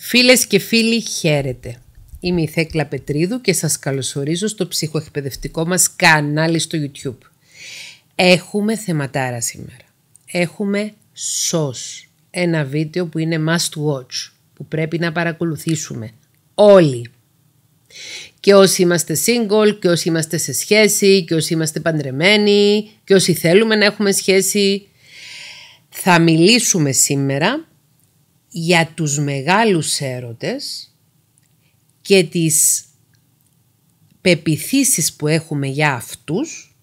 Φίλες και φίλοι, χαίρετε. Είμαι η Θέκλα Πετρίδου και σας καλωσορίζω στο ψυχοεκπαιδευτικό μας κανάλι στο YouTube. Έχουμε θεματάρα σήμερα. Έχουμε SOS, ένα βίντεο που είναι must watch, που πρέπει να παρακολουθήσουμε όλοι. Και όσοι είμαστε single, και όσοι είμαστε σε σχέση, και όσοι είμαστε παντρεμένοι, και όσοι θέλουμε να έχουμε σχέση. Θα μιλήσουμε σήμερα για τους μεγάλους έρωτες και τις πεπιθήσεις που έχουμε για αυτούς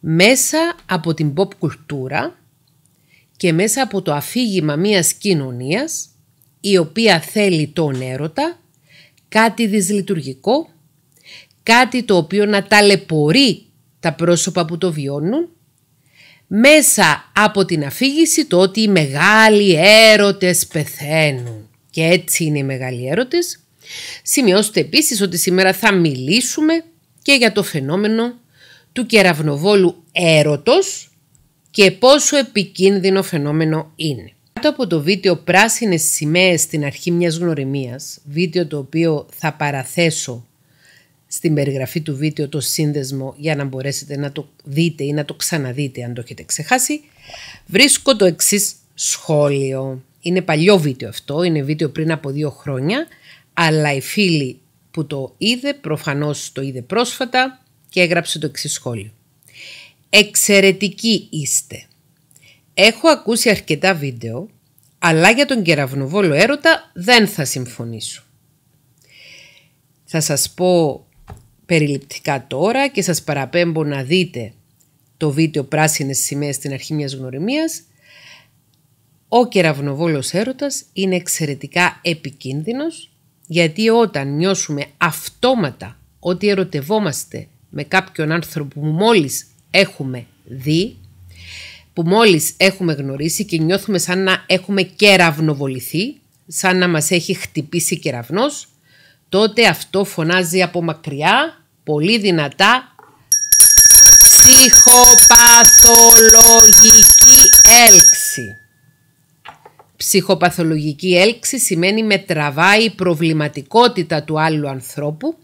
μέσα από την pop κουλτούρα και μέσα από το αφήγημα μιας κοινωνίας η οποία θέλει τον έρωτα, κάτι δυσλειτουργικό, κάτι το οποίο να ταλαιπωρεί τα πρόσωπα που το βιώνουν μέσα από την αφήγηση το ότι οι μεγάλοι έρωτες πεθαίνουν. Και έτσι είναι οι μεγάλοι έρωτες. Σημειώστε επίσης ότι σήμερα θα μιλήσουμε και για το φαινόμενο του κεραυνοβόλου έρωτος και πόσο επικίνδυνο φαινόμενο είναι. Κάτω από το βίντεο «Πράσινες σημαίες στην αρχή μιας γνωριμίας», βίντεο το οποίο θα παραθέσω στην περιγραφή του βίντεο το σύνδεσμο για να μπορέσετε να το δείτε ή να το ξαναδείτε αν το έχετε ξεχάσει, βρίσκω το εξής σχόλιο. Είναι παλιό βίντεο αυτό, είναι βίντεο πριν από δύο χρόνια, αλλά η φίλη που το είδε, προφανώς το είδε πρόσφατα και έγραψε το εξής σχόλιο. Εξαιρετικοί είστε. Έχω ακούσει αρκετά βίντεο, αλλά για τον κεραυνοβόλο έρωτα δεν θα συμφωνήσω. Θα σας πω περιληπτικά τώρα και σας παραπέμπω να δείτε το βίντεο «Πράσινες σημαίες στην αρχή μιας γνωριμίας», ο κεραυνοβόλος έρωτας είναι εξαιρετικά επικίνδυνος γιατί όταν νιώσουμε αυτόματα ότι ερωτευόμαστε με κάποιον άνθρωπο που μόλις έχουμε δει, που μόλις έχουμε γνωρίσει και νιώθουμε σαν να έχουμε κεραυνοβοληθεί, σαν να μας έχει χτυπήσει κεραυνός, τότε αυτό φωνάζει από μακριά πολύ δυνατά ψυχοπαθολογική έλξη. Ψυχοπαθολογική έλξη σημαίνει με τραβάει η προβληματικότητα του άλλου ανθρώπου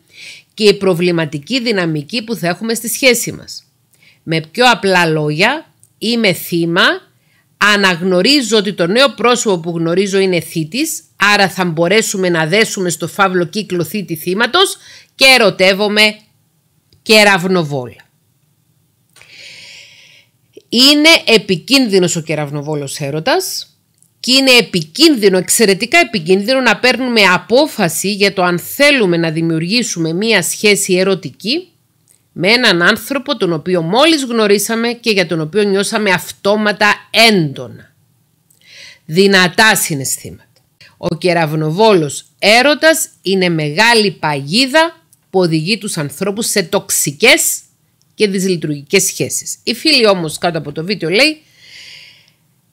και η προβληματική δυναμική που θα έχουμε στη σχέση μας. Με πιο απλά λόγια, είμαι θύμα, αναγνωρίζω ότι το νέο πρόσωπο που γνωρίζω είναι θήτης, άρα θα μπορέσουμε να δέσουμε στο φαύλο κύκλο θήτη θύματος και ερωτεύομαι κεραυνοβόλα. Είναι επικίνδυνος ο κεραυνοβόλος έρωτας και είναι επικίνδυνο, εξαιρετικά επικίνδυνο να παίρνουμε απόφαση για το αν θέλουμε να δημιουργήσουμε μία σχέση ερωτική με έναν άνθρωπο τον οποίο μόλις γνωρίσαμε και για τον οποίο νιώσαμε αυτόματα έντονα. Δυνατά συναισθήματα. Ο κεραυνοβόλος έρωτας είναι μεγάλη παγίδα που οδηγεί τους ανθρώπους σε τοξικές και δυσλειτουργικές σχέσεις. Η φίλη όμως κάτω από το βίντεο λέει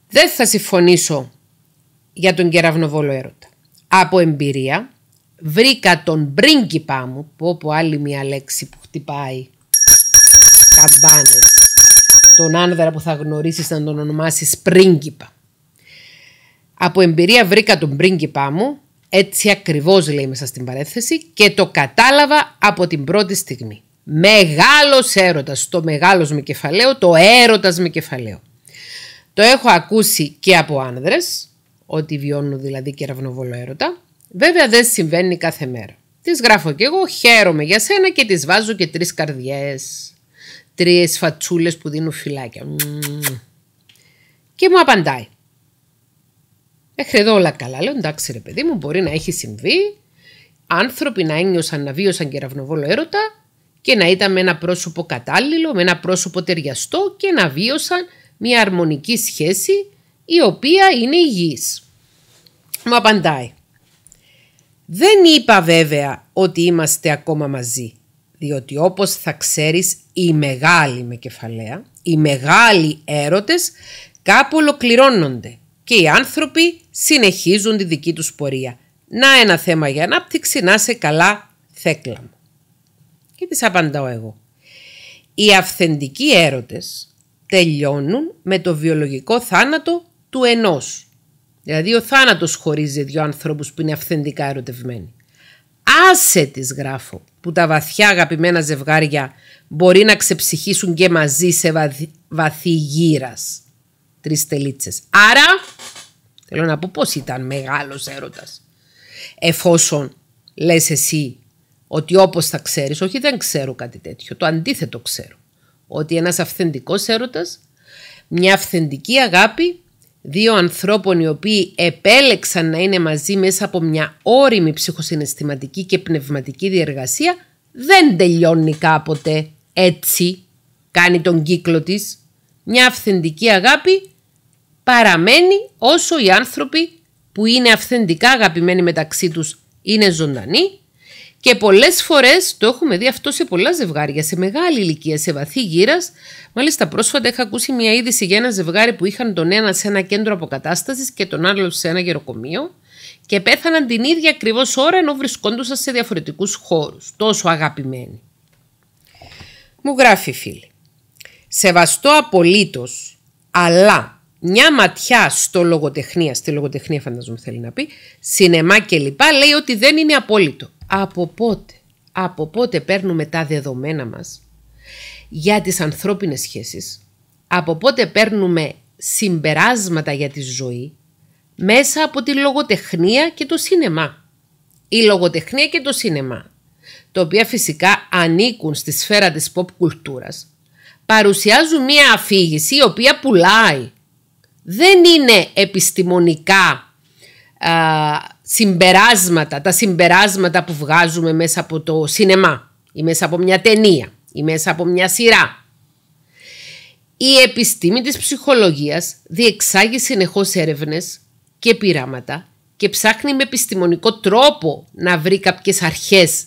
«Δεν θα συμφωνήσω για τον κεραυνοβόλο έρωτα. Από εμπειρία βρήκα τον πρίγκιπά μου» που όπου άλλη μια λέξη που χτυπάει καμπάνες τον άνδρα που θα γνωρίσεις να τον ονομάσεις πρίγκιπα. Από εμπειρία βρήκα τον πρίγκιπά μου έτσι ακριβώς λέει μέσα στην παρέθεση και το κατάλαβα από την πρώτη στιγμή. Μεγάλος έρωτας, το μεγάλος με κεφαλαίο, το έρωτας με κεφαλαίο. Το έχω ακούσει και από άνδρες, ότι βιώνουν δηλαδή κεραυνοβόλο έρωτα. Βέβαια δεν συμβαίνει κάθε μέρα. Τις γράφω και εγώ, χαίρομαι για σένα και τις βάζω και τρεις καρδιές. Τρεις φατσούλες που δίνουν φυλάκια. Και μου απαντάει. Μέχρι εδώ όλα καλά. Λέω εντάξει ρε παιδί μου, μπορεί να έχει συμβεί. Άνθρωποι να ένιωσαν να βίωσαν κεραυνοβόλο έρωτα και να ήταν με ένα πρόσωπο κατάλληλο, με ένα πρόσωπο ταιριαστό και να βίωσαν μια αρμονική σχέση η οποία είναι υγιής. Μου απαντάει. Δεν είπα βέβαια ότι είμαστε ακόμα μαζί, διότι όπως θα ξέρεις οι μεγάλοι με κεφαλαία, οι μεγάλοι έρωτες κάπου ολοκληρώνονται και οι άνθρωποι συνεχίζουν τη δική τους πορεία. Να ένα θέμα για ανάπτυξη, να σε καλά θέκλα μου. Και τις απαντάω εγώ. Οι αυθεντικοί έρωτες τελειώνουν με το βιολογικό θάνατο του ενός. Δηλαδή ο θάνατος χωρίζει δύο ανθρώπους που είναι αυθεντικά ερωτευμένοι. Άσε τις γράφω που τα βαθιά αγαπημένα ζευγάρια μπορεί να ξεψυχήσουν και μαζί σε βαθύ γύρας τρεις τελίτσες. Άρα, θέλω να πω πώ ήταν μεγάλος έρωτας. Εφόσον λες εσύ ότι όπως θα ξέρεις, όχι δεν ξέρω κάτι τέτοιο, το αντίθετο ξέρω. Ότι ένας αυθεντικός έρωτας, μια αυθεντική αγάπη, δύο ανθρώπων οι οποίοι επέλεξαν να είναι μαζί μέσα από μια όρημη ψυχοσυναισθηματική και πνευματική διεργασία, δεν τελειώνει κάποτε έτσι, κάνει τον κύκλο της. Μια αυθεντική αγάπη παραμένει όσο οι άνθρωποι που είναι αυθεντικά αγαπημένοι μεταξύ τους είναι ζωντανοί και πολλές φορές το έχουμε δει αυτό σε πολλά ζευγάρια, σε μεγάλη ηλικία, σε βαθύ γύρας. Μάλιστα πρόσφατα είχα ακούσει μια είδηση για ένα ζευγάρι που είχαν τον ένα σε ένα κέντρο αποκατάστασης και τον άλλο σε ένα γεροκομείο και πέθαναν την ίδια ακριβώς ώρα ενώ βρισκόντουσαν σε διαφορετικούς χώρους, τόσο αγαπημένοι. Μου γράφει φίλη, σεβαστό απολύτως, αλλά μια ματιά στο λογοτεχνία, στη λογοτεχνία φαντάζομαι θέλει να πει, σινεμά κλπ. λέει ότι δεν είναι απόλυτο. Από πότε, από πότε παίρνουμε τα δεδομένα μας για τις ανθρώπινες σχέσεις, από πότε παίρνουμε συμπεράσματα για τη ζωή μέσα από τη λογοτεχνία και το σινεμά. Η λογοτεχνία και το σινεμά, τα οποία φυσικά ανήκουν στη σφαίρα της pop κουλτούρας, παρουσιάζουν μια αφήγηση η οποία πουλάει δεν είναι επιστημονικά α, συμπεράσματα, τα συμπεράσματα που βγάζουμε μέσα από το σινεμά ή μέσα από μια ταινία ή μέσα από μια σειρά. Η επιστήμη της ψυχολογίας διεξάγει συνεχώς έρευνες και πειράματα και ψάχνει με επιστημονικό τρόπο να βρει κάποιες αρχές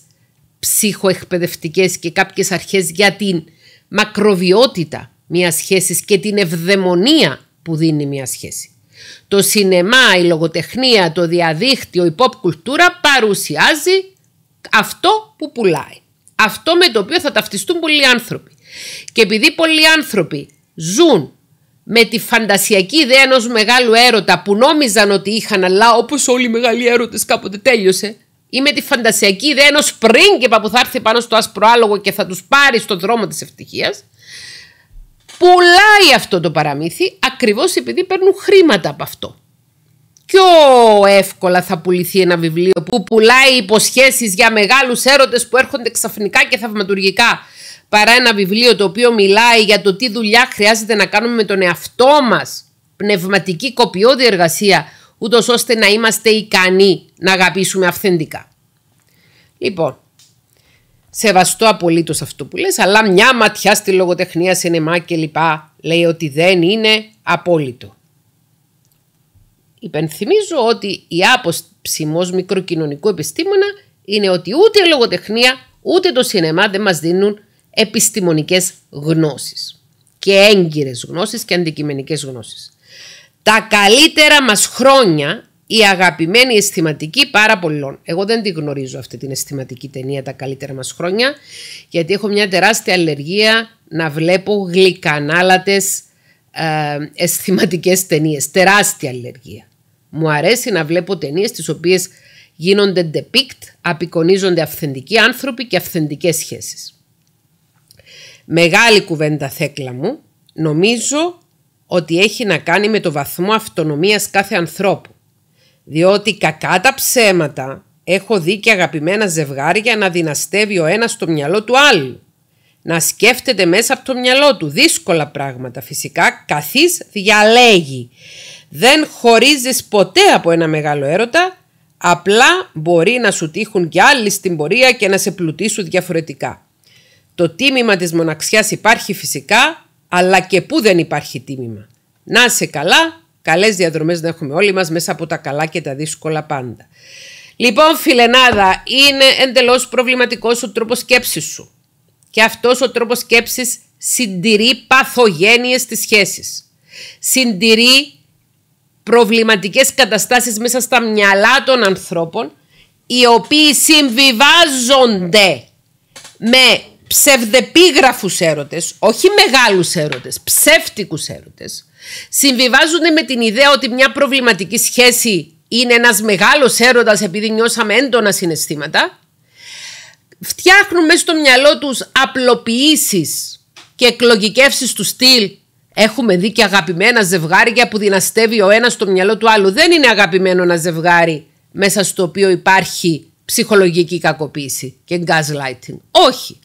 ψυχοεκπαιδευτικές και κάποιες αρχές για την μακροβιότητα μιας σχέσης και την ευδαιμονία που δίνει μια σχέση. Το σινεμά, η λογοτεχνία, το διαδίκτυο, η pop κουλτούρα παρουσιάζει αυτό που πουλάει. Αυτό με το οποίο θα ταυτιστούν πολλοί άνθρωποι. Και επειδή πολλοί άνθρωποι ζουν με τη φαντασιακή ιδέα ενός μεγάλου έρωτα που νόμιζαν ότι είχαν, αλλά όπως όλοι οι μεγάλοι έρωτες κάποτε τέλειωσε, ή με τη φαντασιακή ιδέα ενός πρίγκιπα που θα έρθει πάνω στο άσπρο άλογο και θα τους πάρει στον δρόμο της ευτυχίας, πουλάει αυτό το παραμύθι ακριβώς επειδή παίρνουν χρήματα από αυτό. Πιο εύκολα θα πουληθεί ένα βιβλίο που πουλάει υποσχέσεις για μεγάλους έρωτες που έρχονται ξαφνικά και θαυματουργικά παρά ένα βιβλίο το οποίο μιλάει για το τι δουλειά χρειάζεται να κάνουμε με τον εαυτό μας, πνευματική κοπιώδη εργασία, ούτως ώστε να είμαστε ικανοί να αγαπήσουμε αυθεντικά. Λοιπόν, Σεβαστό απολύτως αυτό που λες, αλλά μια ματιά στη λογοτεχνία, σινεμά κλπ. λέει ότι δεν είναι απόλυτο. Υπενθυμίζω ότι η άποψη ενό μικροκοινωνικού επιστήμονα είναι ότι ούτε η λογοτεχνία ούτε το σινεμά δεν μας δίνουν επιστημονικές γνώσεις και έγκυρες γνώσεις και αντικειμενικές γνώσεις. Τα καλύτερα μας χρόνια η αγαπημένη αισθηματική πάρα πολλών. Εγώ δεν τη γνωρίζω αυτή την αισθηματική ταινία τα καλύτερα μας χρόνια, γιατί έχω μια τεράστια αλλεργία να βλέπω γλυκανάλατες ε, αισθηματικές ταινίες. Τεράστια αλλεργία. Μου αρέσει να βλέπω ταινίες τις οποίες γίνονται depict, απεικονίζονται αυθεντικοί άνθρωποι και αυθεντικές σχέσεις. Μεγάλη κουβέντα θέκλα μου, νομίζω ότι έχει να κάνει με το βαθμό αυτονομίας κάθε ανθρώπου διότι κακά τα ψέματα έχω δει και αγαπημένα ζευγάρια να δυναστεύει ο ένας στο μυαλό του άλλου. Να σκέφτεται μέσα από το μυαλό του δύσκολα πράγματα φυσικά καθής διαλέγει. Δεν χωρίζεις ποτέ από ένα μεγάλο έρωτα, απλά μπορεί να σου τύχουν κι άλλοι στην πορεία και να σε πλουτίσουν διαφορετικά. Το τίμημα της μοναξιάς υπάρχει φυσικά, αλλά και πού δεν υπάρχει τίμημα. Να είσαι καλά, Καλές διαδρομές να έχουμε όλοι μας μέσα από τα καλά και τα δύσκολα πάντα. Λοιπόν φιλενάδα, είναι εντελώς προβληματικός ο τρόπος σκέψης σου. Και αυτός ο τρόπος σκέψης συντηρεί παθογένειες στις σχέσεις. Συντηρεί προβληματικές καταστάσεις μέσα στα μυαλά των ανθρώπων οι οποίοι συμβιβάζονται με ψευδεπίγραφους έρωτες, όχι μεγάλους έρωτες, ψεύτικους έρωτες Συμβιβάζονται με την ιδέα ότι μια προβληματική σχέση είναι ένας μεγάλος έρωτας επειδή νιώσαμε έντονα συναισθήματα. Φτιάχνουν μέσα στο μυαλό τους απλοποιήσεις και εκλογικεύσεις του στυλ Έχουμε δει και αγαπημένα ζευγάρια που δυναστεύει ο ένας στο μυαλό του άλλου. Δεν είναι αγαπημένο ένα ζευγάρι μέσα στο οποίο υπάρχει ψυχολογική κακοποίηση και gaslighting. Όχι.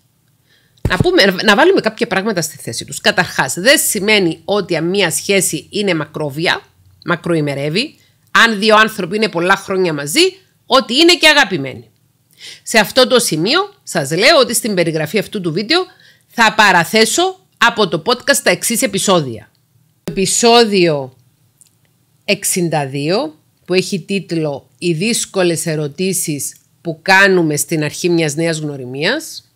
Να, πούμε, να βάλουμε κάποια πράγματα στη θέση τους. Καταρχάς, δεν σημαίνει ότι μια σχέση είναι μακρόβια, μακροημερεύει, αν δύο άνθρωποι είναι πολλά χρόνια μαζί, ότι είναι και αγαπημένοι. Σε αυτό το σημείο σας λέω ότι στην περιγραφή αυτού του βίντεο θα παραθέσω από το podcast τα εξής επεισόδια. Το επεισόδιο 62 που έχει τίτλο «Οι δύσκολες ερωτήσεις που κάνουμε στην αρχή μιας νέας γνωριμίας»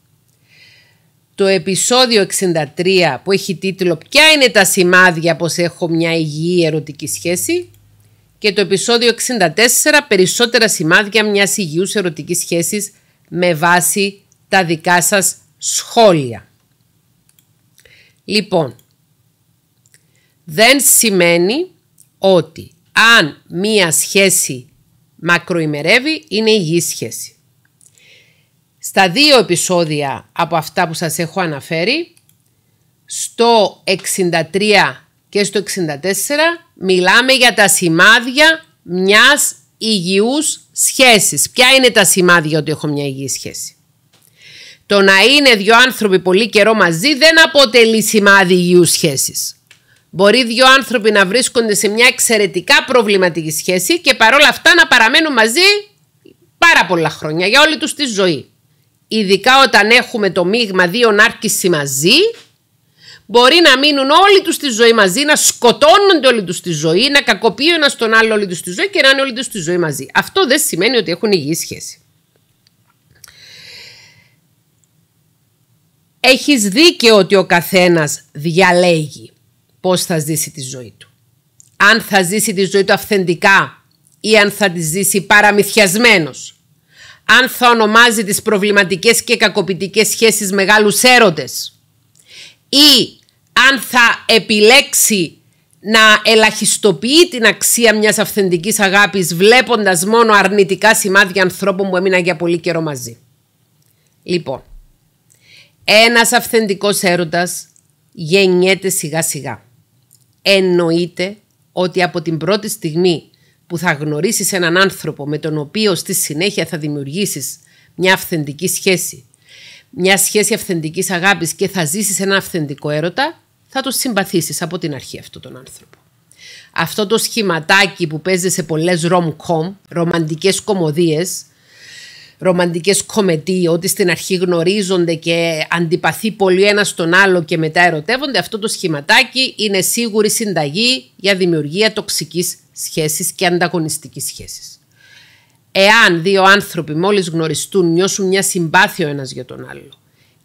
το επεισόδιο 63 που έχει τίτλο «Ποια είναι τα σημάδια πως έχω μια υγιή ερωτική σχέση» και το επεισόδιο 64 «Περισσότερα σημάδια μιας υγιούς ερωτικής σχέσης» με βάση τα δικά σας σχόλια. Λοιπόν, δεν σημαίνει ότι αν μία σχέση μακροημερεύει είναι υγιή σχέση στα δύο επεισόδια από αυτά που σας έχω αναφέρει, στο 63 και στο 64 μιλάμε για τα σημάδια μιας υγιούς σχέσης. Ποια είναι τα σημάδια ότι έχω μια υγιή σχέση. Το να είναι δύο άνθρωποι πολύ καιρό μαζί δεν αποτελεί σημάδι υγιούς σχέσης. Μπορεί δύο άνθρωποι να βρίσκονται σε μια εξαιρετικά προβληματική σχέση και παρόλα αυτά να παραμένουν μαζί πάρα πολλά χρόνια για όλη τους τη ζωή ειδικά όταν έχουμε το μείγμα δύο νάρκηση μαζί, μπορεί να μείνουν όλοι τους στη ζωή μαζί, να σκοτώνονται όλοι τους στη ζωή, να κακοποιεί ένας τον άλλο όλοι τους στη ζωή και να είναι όλοι τους στη ζωή μαζί. Αυτό δεν σημαίνει ότι έχουν υγιή σχέση. Έχεις δίκαιο ότι ο καθένας διαλέγει πώς θα ζήσει τη ζωή του. Αν θα ζήσει τη ζωή του αυθεντικά ή αν θα τη ζήσει παραμυθιασμένος αν θα ονομάζει τις προβληματικές και κακοπιτικές σχέσεις μεγάλους έρωτες ή αν θα επιλέξει να ελαχιστοποιεί την αξία μιας αυθεντικής αγάπης βλέποντας μόνο αρνητικά σημάδια ανθρώπων που έμειναν για πολύ καιρό μαζί. Λοιπόν, ένας αυθεντικός έρωτας γεννιέται σιγά σιγά. Εννοείται ότι από την πρώτη στιγμή που θα γνωρίσεις έναν άνθρωπο με τον οποίο στη συνέχεια θα δημιουργήσεις μια αυθεντική σχέση, μια σχέση αυθεντικής αγάπης και θα ζήσεις ένα αυθεντικό έρωτα, θα το συμπαθήσεις από την αρχή αυτόν τον άνθρωπο. Αυτό το σχηματάκι που παίζει σε πολλές rom-com, ρομαντικές κομμωδίες, ρομαντικές κομετή, ότι στην αρχή γνωρίζονται και αντιπαθεί πολύ ένας στον άλλο και μετά ερωτεύονται, αυτό το σχηματάκι είναι σίγουρη συνταγή για δημιουργία τοξικής σχέσεις και ανταγωνιστικής σχέσεις. Εάν δύο άνθρωποι μόλις γνωριστούν νιώσουν μια συμπάθεια ο ένας για τον άλλο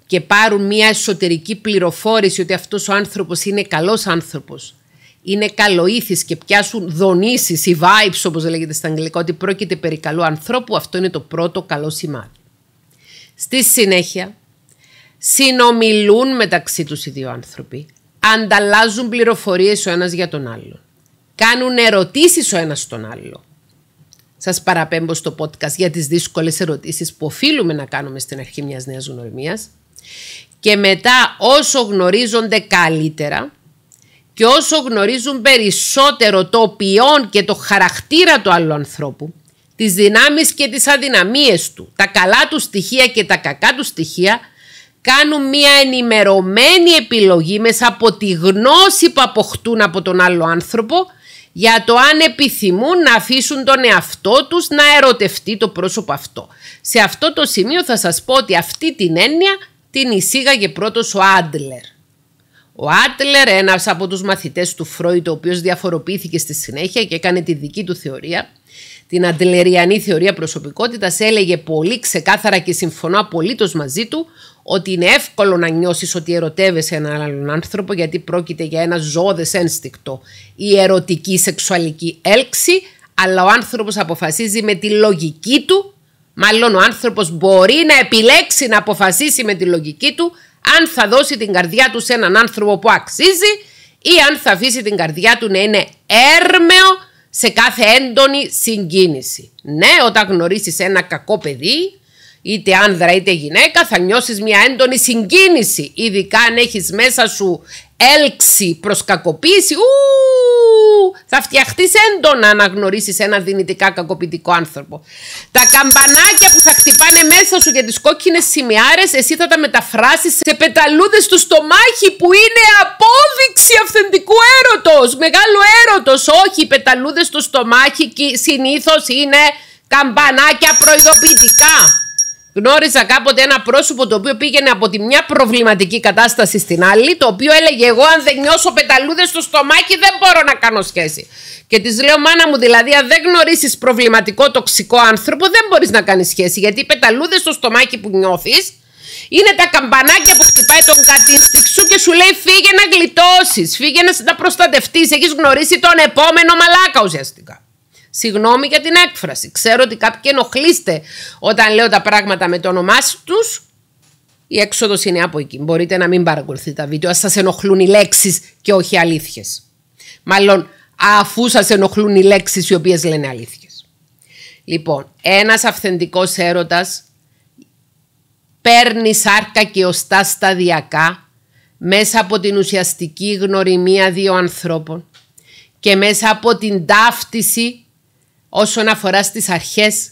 και πάρουν μια εσωτερική πληροφόρηση ότι αυτός ο άνθρωπος είναι καλός άνθρωπος, είναι καλοήθης και πιάσουν δονήσεις ή vibes όπως λέγεται στα αγγλικά ότι πρόκειται περί καλού ανθρώπου, αυτό είναι το πρώτο καλό σημάδι. Στη συνέχεια συνομιλούν μεταξύ τους οι δύο άνθρωποι, ανταλλάζουν πληροφορίες ο ένας για τον άλλον. Κάνουν ερωτήσεις ο ένας στον άλλο. Σας παραπέμπω στο podcast για τις δύσκολες ερωτήσεις που οφείλουμε να κάνουμε στην αρχή μιας νέας γνωριμίας. Και μετά όσο γνωρίζονται καλύτερα και όσο γνωρίζουν περισσότερο το ποιόν και το χαρακτήρα του άλλου ανθρώπου, τις δυνάμεις και τις αδυναμίες του, τα καλά του στοιχεία και τα κακά του στοιχεία, κάνουν μια ενημερωμένη επιλογή μέσα από τη γνώση που αποκτούν από τον άλλο άνθρωπο για το αν επιθυμούν να αφήσουν τον εαυτό τους να ερωτευτεί το πρόσωπο αυτό. Σε αυτό το σημείο θα σας πω ότι αυτή την έννοια την εισήγαγε πρώτος ο Άντλερ. Ο Άντλερ, ένας από τους μαθητές του Φρόιτ, ο οποίος διαφοροποιήθηκε στη συνέχεια και έκανε τη δική του θεωρία, την Αντλεριανή θεωρία προσωπικότητας έλεγε πολύ ξεκάθαρα και συμφωνώ απολύτως μαζί του ότι είναι εύκολο να νιώσεις ότι ερωτεύεσαι έναν άλλον άνθρωπο γιατί πρόκειται για ένα ζώδε ένστικτο ή ερωτική σεξουαλική έλξη, αλλά ο άνθρωπος αποφασίζει με τη λογική του, μάλλον ο άνθρωπος μπορεί να επιλέξει να αποφασίσει με τη λογική του αν θα δώσει την καρδιά του σε έναν άνθρωπο που αξίζει ή αν θα αφήσει την καρδιά του να είναι έρμεο σε κάθε έντονη συγκίνηση. Ναι, όταν γνωρίσεις ένα κακό παιδί, είτε άνδρα είτε γυναίκα, θα νιώσεις μια έντονη συγκίνηση, ειδικά αν έχεις μέσα σου έλξη προς κακοποίηση, ου, θα φτιαχτείς έντονα να γνωρίσεις ένα δυνητικά κακοποιητικό άνθρωπο. Τα καμπανάκια που θα χτυπάνε μέσα σου για τις κόκκινες σημειάρες, εσύ θα τα μεταφράσεις σε πεταλούδες του στομάχι που είναι απόδειξη αυθεντικού έρωτος, μεγάλο έρωτος. Όχι, οι πεταλούδες του στομάχι συνήθως είναι καμπανάκια προειδοποιητικά. Γνώριζα κάποτε ένα πρόσωπο το οποίο πήγαινε από τη μια προβληματική κατάσταση στην άλλη, το οποίο έλεγε εγώ αν δεν νιώσω πεταλούδες στο στομάχι δεν μπορώ να κάνω σχέση. Και της λέω μάνα μου δηλαδή αν δεν γνωρίσεις προβληματικό τοξικό άνθρωπο δεν μπορείς να κάνεις σχέση γιατί οι πεταλούδες στο στομάχι που νιώθεις είναι τα καμπανάκια που χτυπάει τον κατήστηξ σου και σου λέει φύγε να γλιτώσεις, φύγε να προστατευτείς, έχεις γνωρίσει τον επόμενο μαλάκα ουσιαστικά. Συγγνώμη για την έκφραση. Ξέρω ότι κάποιοι ενοχλείστε όταν λέω τα πράγματα με το όνομά τους. Η έξοδος είναι από εκεί. Μπορείτε να μην παρακολουθείτε τα βίντεο, ας σας ενοχλούν οι λέξεις και όχι αλήθειες. Μάλλον αφού σας ενοχλούν οι λέξεις οι οποίες λένε αλήθειες. Λοιπόν, ένας αυθεντικός έρωτας παίρνει σάρκα και οστά σταδιακά μέσα από την ουσιαστική γνωριμία δύο ανθρώπων και μέσα από την ταύτιση όσον αφορά στις αρχές,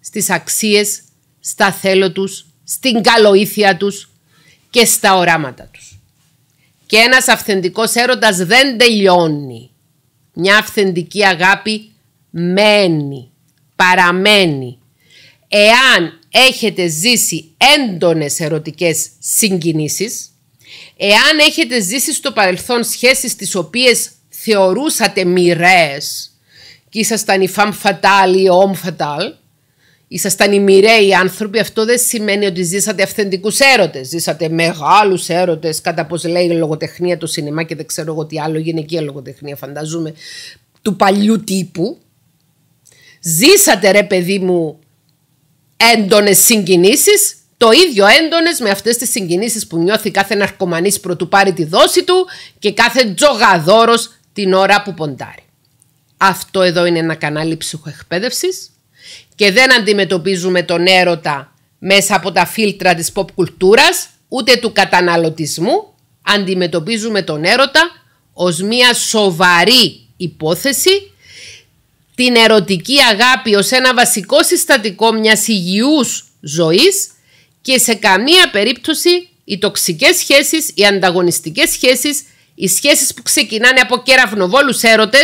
στις αξίες, στα θέλω τους, στην καλοήθεια τους και στα οράματα τους. Και ένας αυθεντικός έρωτας δεν τελειώνει. Μια αυθεντική αγάπη μένει, παραμένει. Εάν έχετε ζήσει έντονες ερωτικές συγκινήσεις, εάν έχετε ζήσει στο παρελθόν σχέσεις τις οποίες θεωρούσατε μοιραίες, και ήσασταν η femme fatale η homme fatale, ησασταν οι μοιραιοι ανθρωποι αυτο δεν σημαινει οτι ζησατε αυθεντικου ερωτε ζησατε μεγαλου ερωτε κατα πω λεει η λογοτεχνια το σινεμά και δεν ξέρω εγώ τι άλλο, γυναικεία λογοτεχνία, φανταζούμε, του παλιού τύπου. Ζήσατε ρε παιδί μου έντονες συγκινήσεις, το ίδιο έντονες με αυτές τις συγκινήσεις που νιώθει κάθε ναρκωμανής πρωτού πάρει τη δόση του και κάθε τζογαδόρος την ώρα που ποντάρει. Αυτό εδώ είναι ένα κανάλι ψυχοεκπαίδευσης και δεν αντιμετωπίζουμε τον έρωτα μέσα από τα φίλτρα της pop κουλτούρας, ούτε του καταναλωτισμού. Αντιμετωπίζουμε τον έρωτα ως μια σοβαρή υπόθεση, την ερωτική αγάπη ως ένα βασικό συστατικό μιας υγιούς ζωής και σε καμία περίπτωση οι τοξικές σχέσεις, οι ανταγωνιστικές σχέσεις οι σχέσεις που ξεκινάνε από κεραυνοβόλους έρωτες,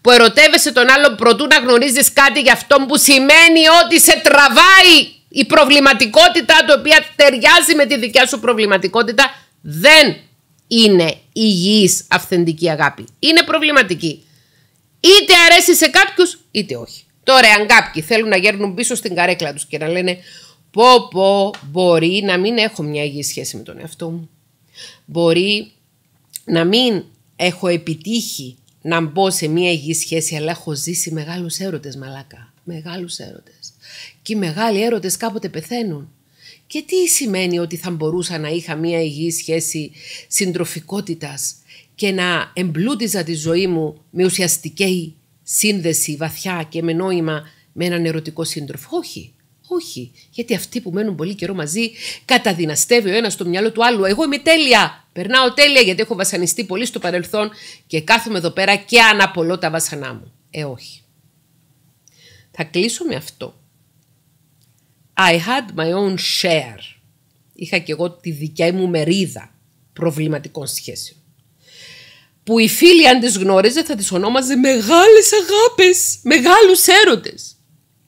που ερωτεύεσαι τον άλλον προτού να γνωρίζεις κάτι για αυτόν που σημαίνει ότι σε τραβάει η προβληματικότητα του, οποία ταιριάζει με τη δικιά σου προβληματικότητα, δεν είναι υγιής αυθεντική αγάπη. Είναι προβληματική. Είτε αρέσει σε κάποιους, είτε όχι. Τώρα, αν κάποιοι θέλουν να γέρνουν πίσω στην καρέκλα τους και να λένε Πω, πω, μπορεί να μην έχω μια υγιή σχέση με τον εαυτό μου. Μπορεί να μην έχω επιτύχει να μπω σε μια υγιή σχέση, αλλά έχω ζήσει μεγάλους έρωτες μαλάκα. Μεγάλους έρωτες. Και οι μεγάλοι έρωτες κάποτε πεθαίνουν. Και τι σημαίνει ότι θα μπορούσα να είχα μια υγιή σχέση συντροφικότητας και να εμπλούτιζα τη ζωή μου με ουσιαστική σύνδεση βαθιά και με νόημα με έναν ερωτικό σύντροφο. Όχι. Όχι. Γιατί αυτοί που μένουν πολύ καιρό μαζί καταδυναστεύει ο ένας στο μυαλό του άλλου. Εγώ είμαι τέλεια. Περνάω τέλεια γιατί έχω βασανιστεί πολύ στο παρελθόν και κάθομαι εδώ πέρα και αναπολώ τα βασανά μου. Ε, όχι. Θα κλείσω με αυτό. I had my own share. Είχα και εγώ τη δικιά μου μερίδα προβληματικών σχέσεων. Που οι φίλοι αν τις γνώριζε θα τις ονόμαζε μεγάλες αγάπες, μεγάλους έρωτες.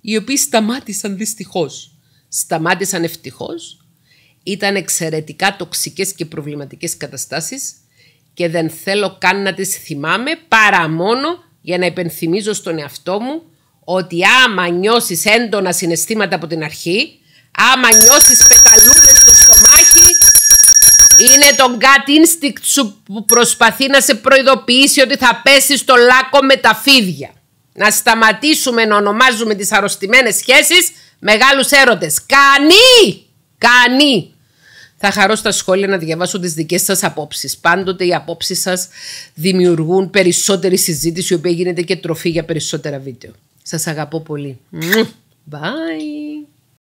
Οι οποίοι σταμάτησαν δυστυχώς. Σταμάτησαν ευτυχώς ήταν εξαιρετικά τοξικές και προβληματικές καταστάσεις και δεν θέλω καν να τις θυμάμαι παρά μόνο για να υπενθυμίζω στον εαυτό μου ότι άμα νιώσεις έντονα συναισθήματα από την αρχή, άμα νιώσεις πεταλούδες στο στομάχι, είναι το gut instinct σου που προσπαθεί να σε προειδοποιήσει ότι θα πέσεις στο λάκκο με τα φίδια. Να σταματήσουμε να ονομάζουμε τις αρρωστημένες σχέσεις μεγάλους έρωτες. Κανεί! Κανεί! Θα χαρώ στα σχόλια να διαβάσω τις δικές σας απόψεις. Πάντοτε οι απόψεις σας δημιουργούν περισσότερη συζήτηση, η οποία γίνεται και τροφή για περισσότερα βίντεο. Σας αγαπώ πολύ. Bye.